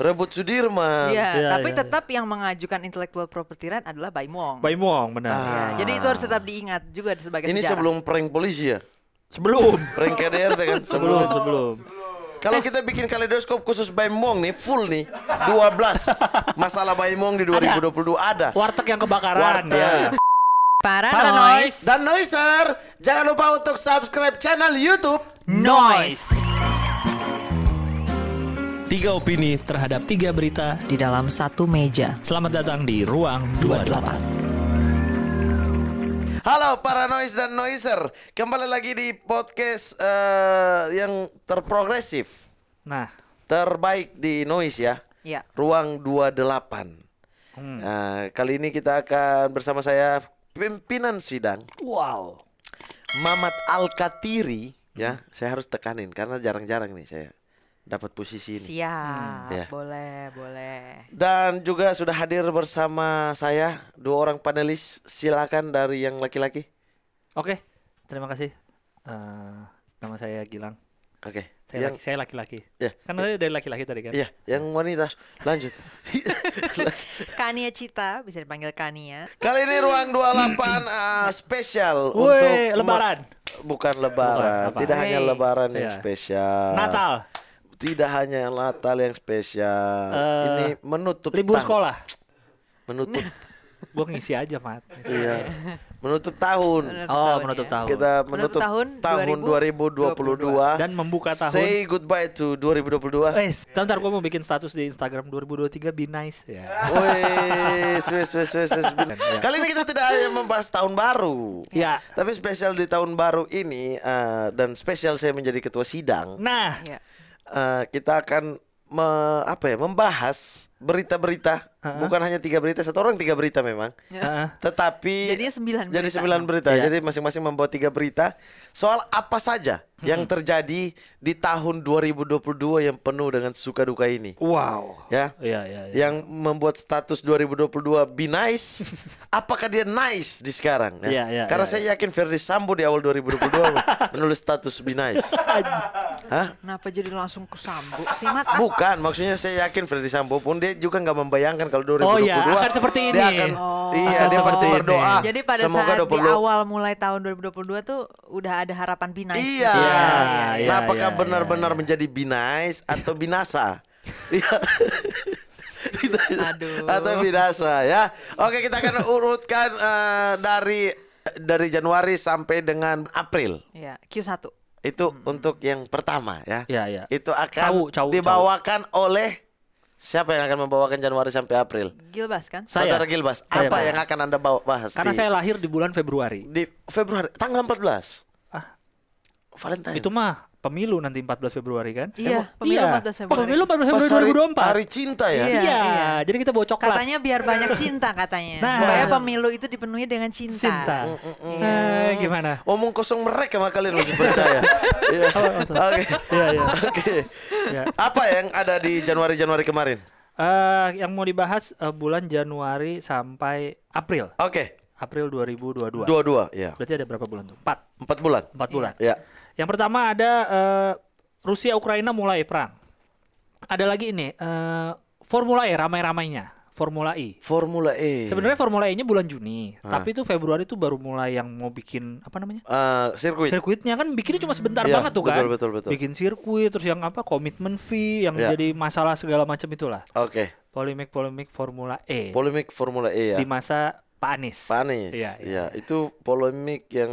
Rebut Sudirman. Iya, ya, tapi ya, tetap ya. yang mengajukan intellectual property right adalah Baim Wong. benar. Iya, ah. Ya, jadi itu harus tetap diingat juga sebagai Ini sejarah. sebelum prank polisi ya? Sebelum. prank KDRT kan? Sebelum, sebelum. sebelum. Kalau kita bikin kaleidoskop khusus Baim nih full nih 12 masalah Baim Wong di 2022 ada. ada. Warteg yang kebakaran. Warteg. Ya. Para, Para noise. noise dan noiser, jangan lupa untuk subscribe channel YouTube Noise. noise. Tiga opini terhadap tiga berita di dalam satu meja. Selamat datang di Ruang 28. Halo para noise dan noiser, kembali lagi di podcast uh, yang terprogresif. Nah, terbaik di noise ya. Ya. Ruang 28. Hmm. Nah, kali ini kita akan bersama saya pimpinan sidang. Wow. Mamat Alkatiri ya, saya harus tekanin karena jarang-jarang nih saya dapat posisi ini. Siap, hmm. ya. boleh, boleh. Dan juga sudah hadir bersama saya dua orang panelis. Silakan dari yang laki-laki. Oke, okay, terima kasih. Uh, nama saya Gilang. Oke. Okay. Saya yang, laki, saya laki-laki. Ya. Kan ya. dari laki-laki tadi kan. Iya, yang wanita. Lanjut. Kania Cita, bisa dipanggil Kania. Kali ini ruang 28 uh, eh, spesial Wey, untuk lebaran. Bukan lebaran, bukan, tidak hey. hanya lebaran yeah. Iya. spesial. Natal. Tidak hanya Natal yang spesial. Uh, Ini menutup libur sekolah. Menutup. Gue ngisi aja, Mat. Iya. Menutup tahun. Menutup oh, tahun menutup ya. tahun. Kita menutup, menutup tahun, tahun 2022, 2022 dan membuka tahun. Say goodbye to 2022. Eh, sebentar gua mau bikin status di Instagram 2023 be nice ya. Wes, wes, wes, wes, wes. Ya. Kali ini kita tidak hanya membahas tahun baru. Ya. Tapi spesial di tahun baru ini uh, dan spesial saya menjadi ketua sidang. Nah, ya. Eh, kita akan me, apa ya membahas berita-berita, uh-huh. bukan hanya tiga berita, satu orang tiga berita memang. Uh-huh. Tetapi jadi sembilan berita. Jadi sembilan berita. Ya. Jadi masing-masing membawa tiga berita soal apa saja yang terjadi di tahun 2022 yang penuh dengan suka duka ini. Wow. Ya. Yeah, yeah, yeah. Yang membuat status 2022 be nice. apakah dia nice di sekarang? Ya. Yeah, yeah, Karena yeah, saya yeah. yakin Ferdi Sambo di awal 2022 menulis status be nice. Hah? Kenapa jadi langsung ke Sambo sih, Bukan, maksudnya saya yakin Ferdi Sambo pun dia juga nggak membayangkan kalau 2022 oh, iya. akan seperti ini. Dia akan, oh. Iya, akan dia pasti ini. berdoa. Jadi pada semoga saat 20... di awal mulai tahun 2022 tuh udah ada harapan binais. Iya. Ya, ya, nah, apakah iya, benar-benar menjadi binais atau binasa? Aduh. Atau binasa ya. Oke, kita akan urutkan uh, dari dari Januari sampai dengan April. Iya, Q1. Itu hmm. untuk yang pertama ya. Iya, iya. Itu akan cawu, cawu, dibawakan cawu. oleh Siapa yang akan membawakan Januari sampai April? Gilbas kan? Saya. Saudara Gilbas, saya apa bahas. yang akan Anda bawa bahas? Karena di, saya lahir di bulan Februari. Di Februari, tanggal 14. Ah. Valentine. Itu mah pemilu nanti 14 Februari kan? Iya, pemilu iya. 14 Februari. Pemilu 14 Februari Pas 2024. Hari cinta ya? Iya, iya. iya. Jadi kita bawa coklat. Katanya biar banyak cinta katanya. Nah, supaya pemilu itu dipenuhi dengan cinta. Cinta. Mm, mm, mm. Eh, gimana? Omong kosong mereka sama kalian masih percaya. Iya. Oh, oh, oh. Oke. Iya, iya. Oke. Iya. Apa yang ada di Januari-Januari kemarin? Uh, yang mau dibahas uh, bulan Januari sampai April. Oke. Okay. April 2022. 22, ya. Iya. Berarti ada berapa bulan tuh? 4. 4 bulan. 4 bulan. Iya. Yang pertama ada uh, Rusia Ukraina mulai perang. Ada lagi ini uh, Formula E ramai-ramainya. Formula E. Formula E. Sebenarnya Formula E-nya bulan Juni, Hah. tapi itu Februari itu baru mulai yang mau bikin apa namanya? Uh, sirkuit. Sirkuitnya kan bikinnya cuma sebentar hmm. banget ya, tuh betul, kan. Betul betul Bikin sirkuit terus yang apa? Komitmen fee yang ya. jadi masalah segala macam itulah. Oke. Okay. Polemik-polemik Formula E. Polemik Formula E ya. Di masa Pak Anies. Pak Anies. Iya, ya. ya. itu polemik yang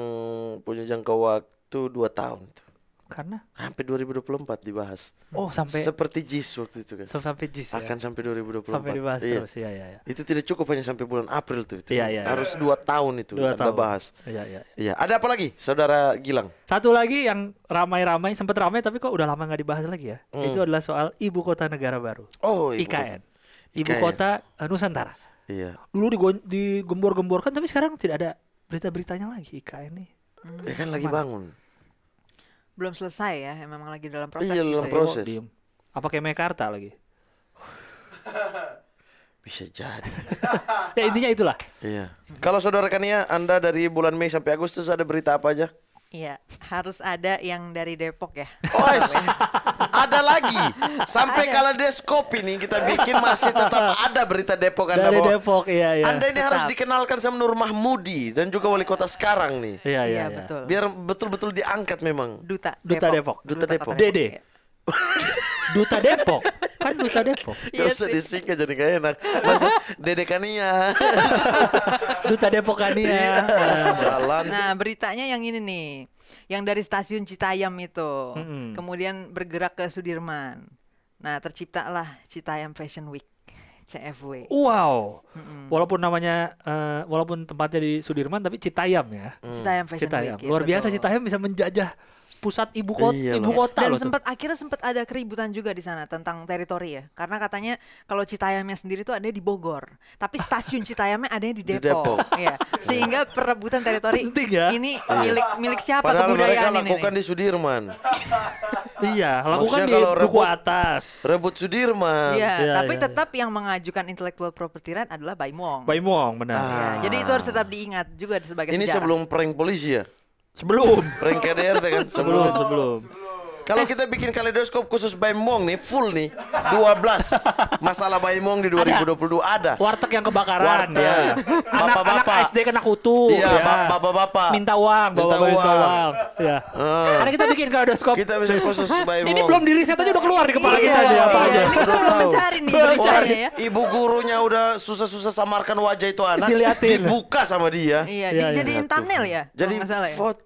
punya jangka waktu waktu dua tahun tuh. Karena sampai 2024 dibahas. Oh, sampai seperti JIS waktu itu kan. Sampai JIS. Ya? Akan ya? sampai 2024. Sampai dibahas iya. terus. ya, ya, ya. Itu tidak cukup hanya sampai bulan April tuh itu. Ya, ya, Harus dua tahun itu dua tahun. bahas. Iya, iya. Iya, ada apa lagi Saudara Gilang? Satu lagi yang ramai-ramai sempat ramai tapi kok udah lama nggak dibahas lagi ya. Hmm. Itu adalah soal ibu kota negara baru. Oh, ibu. IKN. Ibu kota eh, Nusantara. Iya. Dulu digembor-gemborkan tapi sekarang tidak ada berita-beritanya lagi IKN nih Hmm, ya kan lagi bangun. Belum selesai ya, ya memang lagi dalam iya, proses. Iya, dalam gitu proses. Ya. Apa kayak Mekarta lagi? Bisa jadi. ya intinya itulah. Iya. Kalau saudara Kania, Anda dari bulan Mei sampai Agustus ada berita apa aja? Iya, harus ada yang dari Depok ya. Oh, iya ada lagi. Sampai kalau deskop ini kita bikin masih tetap ada berita Depok Anda Dari Depok, iya, iya. Anda ini tetap. harus dikenalkan sama Nur Mahmudi dan juga wali kota sekarang nih. Iya, iya, iya. iya. betul. Biar betul-betul diangkat memang. Duta Depok. Duta Depok. Duta Depok. Dede. Iya. Duta Depok. Kan Duta Depok. Gak iya usah disingkat jadi gak enak. Masuk Dede Kania. Duta Depok Kania. Jalan. Iya. Nah beritanya yang ini nih yang dari stasiun Citayam itu, hmm. kemudian bergerak ke Sudirman. Nah, terciptalah Citayam Fashion Week. CFW. Wow. Mm-hmm. Walaupun namanya uh, walaupun tempatnya di Sudirman tapi Citayam ya. Mm. Citayam Fashion Citayam. Week. Iya, Luar biasa Citayam bisa menjajah pusat ibu kota iya ibu kota dan sempat akhirnya sempat ada keributan juga di sana tentang teritori ya karena katanya kalau Citayamnya sendiri tuh ada di Bogor tapi stasiun Citayamnya ada di Depok, di Depok. ya sehingga perebutan teritori Penting ya? ini iya. milik milik siapa Padahal kebudayaan mereka lakukan di Sudirman iya lakukan di buku atas rebut Sudirman iya ya, tapi ya, tetap ya. yang mengajukan intelektual property right adalah Baimong Baimong benar ah. ya, jadi itu harus tetap diingat juga sebagai ini sejarah. sebelum prank polisi ya Sebelum. Ring KDRT kan sebelum. sebelum. sebelum. Kalau kita bikin kaleidoskop khusus Baim Wong nih, full nih, 12. Masalah Baim Wong di 2022 ada. Warteg yang kebakaran. Ya. Bapak-bapak. Anak, SD kena kutu. Iya, ya. bapak-bapak. Minta uang, bapak minta uang. Minta uang. Iya. Uh. Karena kita bikin kaleidoskop. Kita bisa khusus Baim Wong. Ini belum di riset aja udah keluar di kepala iya, kita aja. Iya. aja. Ini kita belum mencari nih. Iya. mencari ya. Ibu gurunya udah susah-susah samarkan wajah itu anak. Diliatin. Dibuka sama dia. Iya, dijadiin thumbnail ya. Jadi ya. foto.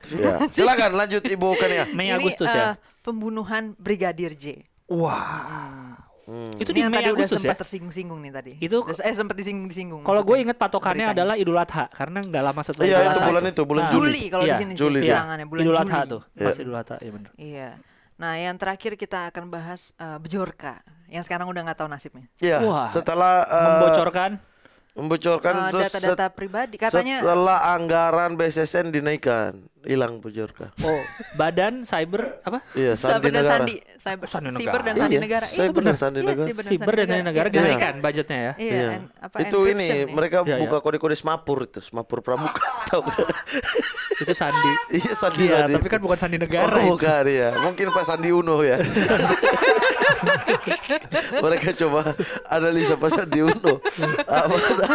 Silakan lanjut Ibu Kania. Mei Agustus ya. Eh, pembunuhan Brigadir J. Wah. Hmm. Itu di Mei Agustus udah sempat ya? tersinggung-singgung nih tadi. Itu eh sempat disinggung-singgung. Kalau gue inget patokannya beritanya. adalah Idul Adha karena nggak lama setelah Iya, itu bulan itu, bulan nah, Juli kalau iya, di sini Juli, iya. bulan Idul Adha tuh. Yeah. Idul Adha, iya benar. Iya. Nah, yang terakhir kita akan bahas uh, eh, Bejorka yang sekarang udah nggak tahu nasibnya. Iya. setelah uh, membocorkan Membocorkan eh, data-data uh, pribadi katanya setelah anggaran BSSN dinaikkan hilang bocorkan. Oh, badan cyber apa? Iya, sandi cyber negara. Sandi, cyber, sandi negara. Cyber dan sandi negara. Iya, itu benar. Sandi negara. Iya, cyber dan iya, sandi negara iya. dinaikkan iya. budgetnya ya. Iya. iya. Apa, itu ini ya? mereka iya, buka iya. kode-kode smapur itu, smapur pramuka. Tahu itu sandi. Iya, sandi, ya. Tapi kan bukan sandi negara oh, Bukan, ya Mungkin Pak Sandi Uno ya. mereka coba analisa pasar di Uno. Iya.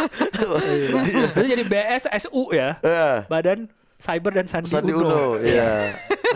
Itu jadi BSSU ya. Iya. Badan Cyber dan Sandi, Sandi Uno. Iya. iya.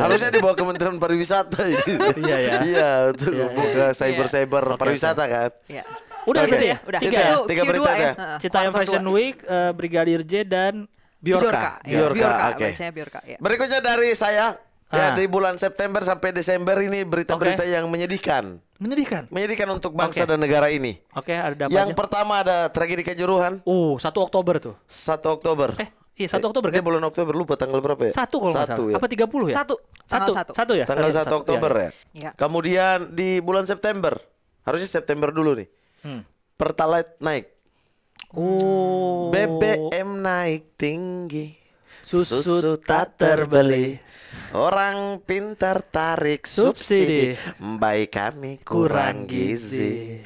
Harusnya dibawa Kementerian Pariwisata Iya ya. Iya, untuk iya, buka cyber-cyber pariwisata kan. Iya. Udah okay. gitu ya, udah. Tiga, tiga, berita ya. ya? Citayam Fashion Week, eh, Brigadir J dan Biorka. Biorka, ya. Biorka, oke. ya. Berikutnya dari saya, ya ah. dari bulan September sampai Desember ini berita-berita okay. yang menyedihkan. Menyedihkan. Menyedihkan untuk bangsa okay. dan negara ini. Oke, okay, ada apa Yang pertama ada tragedi Kanjuruhan. Uh, satu Oktober tuh. Satu Oktober. Eh, Iya, satu Oktober kan? Dia eh, bulan Oktober lupa tanggal berapa ya? Satu kalau satu, ya? Apa 30 ya? Satu. Satu. Satu, satu ya? Tanggal iya, satu Oktober ya. ya. ya. Kemudian di bulan September. Harusnya September dulu nih. Hmm. Pertalite naik. Oh. BBM naik tinggi. Susu, Susu tak terbeli. Orang pintar tarik subsidi, baik kami kurang, gizi.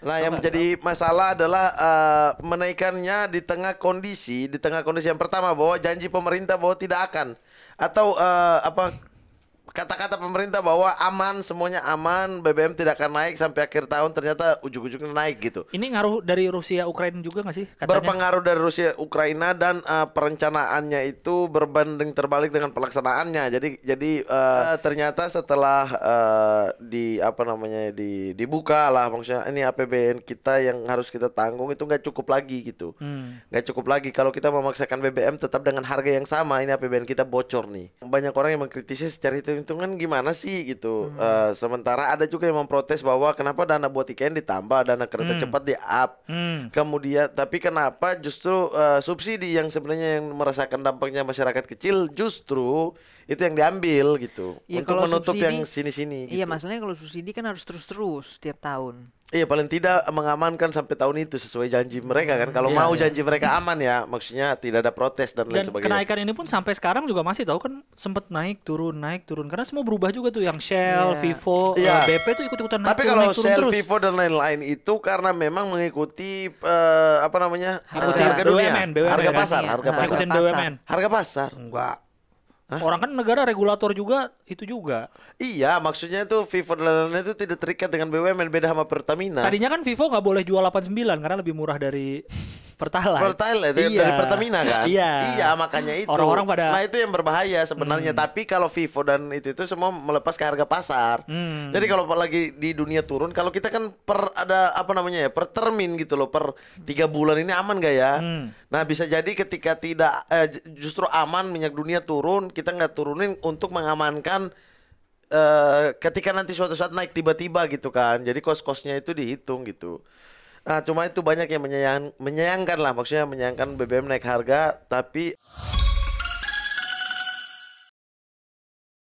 Nah, yang menjadi masalah adalah uh, eh, menaikannya di tengah kondisi, di tengah kondisi yang pertama bahwa janji pemerintah bahwa tidak akan atau uh, apa kata-kata pemerintah bahwa aman semuanya aman BBM tidak akan naik sampai akhir tahun ternyata ujung-ujungnya naik gitu. Ini ngaruh dari Rusia Ukraina juga nggak sih? Katanya? Berpengaruh dari Rusia Ukraina dan uh, perencanaannya itu berbanding terbalik dengan pelaksanaannya. Jadi jadi uh, ternyata setelah uh, di apa namanya di dibuka lah maksudnya ini APBN kita yang harus kita tanggung itu nggak cukup lagi gitu. Hmm. Nggak hmm. cukup lagi kalau kita memaksakan BBM tetap dengan harga yang sama ini APBN kita bocor nih. Banyak orang yang mengkritisi secara itu perhitungan gimana sih gitu. Hmm. Uh, sementara ada juga yang memprotes bahwa kenapa dana buat IKN ditambah, dana kereta hmm. cepat di up. Hmm. Kemudian tapi kenapa justru uh, subsidi yang sebenarnya yang merasakan dampaknya masyarakat kecil justru itu yang diambil gitu. Ya, untuk menutup subsidi, yang sini-sini iya, gitu. Iya, masalahnya kalau subsidi kan harus terus-terus tiap tahun. Iya paling tidak mengamankan sampai tahun itu sesuai janji mereka kan. Kalau yeah, mau yeah. janji mereka aman ya, maksudnya tidak ada protes dan, dan lain sebagainya. Dan Kenaikan ini pun sampai sekarang juga masih tahu kan sempat naik turun naik turun karena semua berubah juga tuh yang Shell, yeah. Vivo, yeah. Iya. BP tuh ikut-ikutan naik. Tapi turun, kalau naik, turun Shell, terus. Vivo dan lain-lain itu karena memang mengikuti uh, apa namanya? Harga, harga, harga dunia, BUMN, BUMN, harga BUMN, nah, pasar, harga pasar. harga pasar, Harga pasar. Enggak. Hah? Orang kan negara regulator juga itu juga. Iya, maksudnya tuh Vivo dan lain-lain itu tidak terikat dengan BUMN beda sama Pertamina. Tadinya kan Vivo nggak boleh jual 89 karena lebih murah dari Pertalite. Pertalite itu iya. dari Pertamina kan? Iya. Iya, makanya itu. Orang-orang pada Nah, itu yang berbahaya sebenarnya. Hmm. Tapi kalau Vivo dan itu itu semua melepas ke harga pasar. Hmm. Jadi kalau lagi di dunia turun, kalau kita kan per ada apa namanya ya? per termin gitu loh, per tiga bulan ini aman gak ya? Hmm. Nah, bisa jadi ketika tidak eh, justru aman minyak dunia turun, kita nggak turunin untuk mengamankan Uh, ketika nanti suatu saat naik tiba-tiba gitu kan jadi kos-kosnya itu dihitung gitu Nah, cuma itu banyak yang menyayang, menyayangkan lah maksudnya menyayangkan BBM naik harga tapi